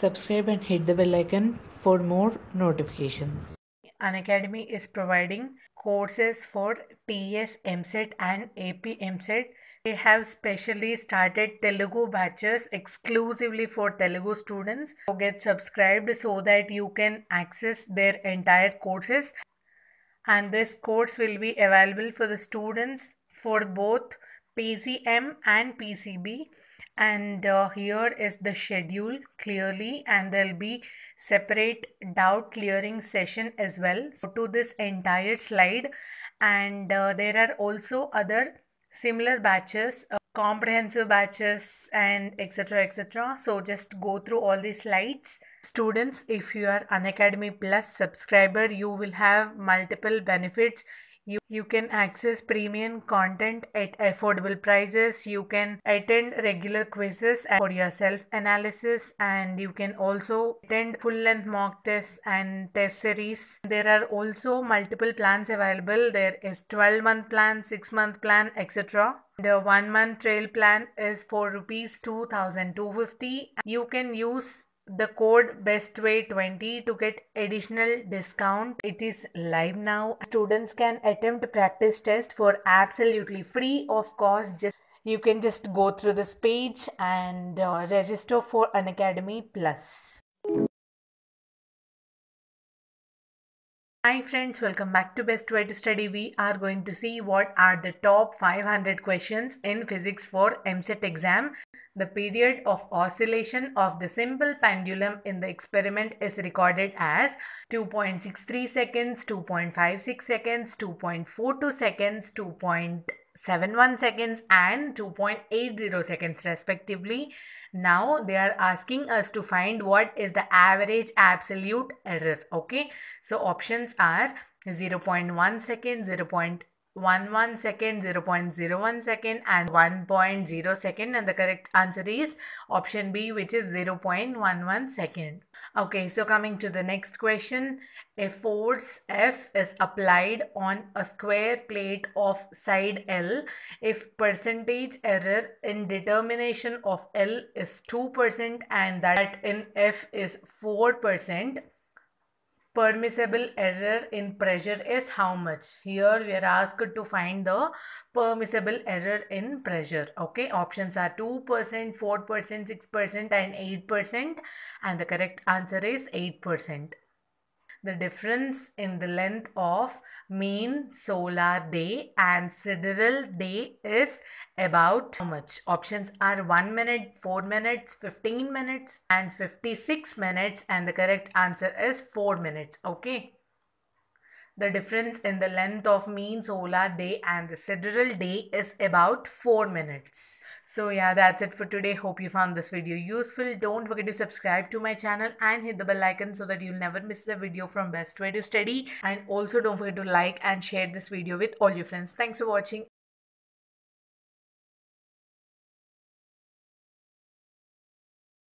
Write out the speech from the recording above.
Subscribe and hit the bell icon for more notifications. An Academy is providing courses for PS MSET and AP MSET. They have specially started Telugu batches exclusively for Telugu students. So get subscribed so that you can access their entire courses. And this course will be available for the students for both PCM and PCB and uh, here is the schedule clearly and there'll be separate doubt clearing session as well so to this entire slide and uh, there are also other similar batches uh, comprehensive batches and etc etc so just go through all these slides students if you are an Academy plus subscriber you will have multiple benefits you, you can access premium content at affordable prices. You can attend regular quizzes for your self-analysis and you can also attend full-length mock tests and test series. There are also multiple plans available. There is 12-month plan, 6-month plan, etc. The one month trail plan is for rupees 2250. You can use the code best way 20 to get additional discount it is live now students can attempt practice test for absolutely free of course, just you can just go through this page and uh, register for an academy plus Hi friends, welcome back to Best Way to Study. We are going to see what are the top 500 questions in physics for MCET exam. The period of oscillation of the simple pendulum in the experiment is recorded as 2.63 seconds, 2.56 seconds, 2.42 seconds, 2. 0.71 seconds and 2.80 seconds respectively. Now they are asking us to find what is the average absolute error. Okay, so options are 0.1 second, 0.80, 1 1 second, 0.01 second and 1.0 second and the correct answer is option B which is 0.11 second. Okay, so coming to the next question, a force F is applied on a square plate of side L if percentage error in determination of L is 2% and that in F is 4% permissible error in pressure is how much here we are asked to find the permissible error in pressure okay options are 2% 4% 6% and 8% and the correct answer is 8% the difference in the length of mean solar day and sidereal day is about how much? Options are 1 minute, 4 minutes, 15 minutes and 56 minutes and the correct answer is 4 minutes. Okay. The difference in the length of mean solar day and the sidereal day is about 4 minutes. So yeah, that's it for today. Hope you found this video useful. Don't forget to subscribe to my channel and hit the bell icon so that you'll never miss a video from Best Way to Study. And also don't forget to like and share this video with all your friends. Thanks for watching.